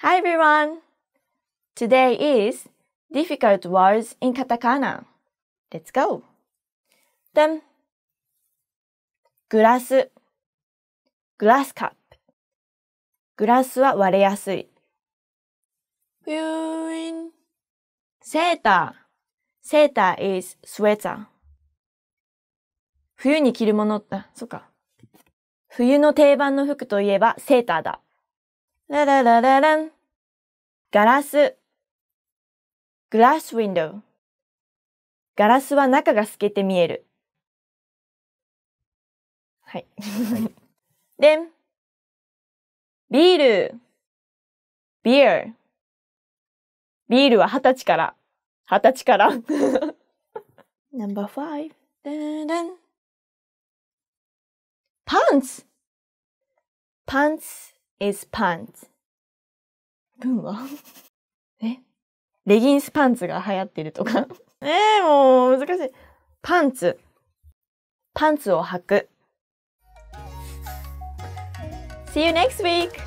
Hi everyone! Today is difficult words in katakana. Let's go! でんグラスグラスカップグラスは割れやすい。ューイン、セーターセーター is sweater. 冬に着るものだ。そっか。冬の定番の服といえばセーターだ。ラララララン。ガラス。グラスウィンドウ。ガラスは中が透けて見える。はい。でん。ビール。ビール。ビールは二十歳から。二十歳から。ナ ンバーファイブ。でん。パンツ。パンツ。is pants 文は えレギンスパンツが流行ってるとか えー、もう難しいパンツパンツを履く See you next week!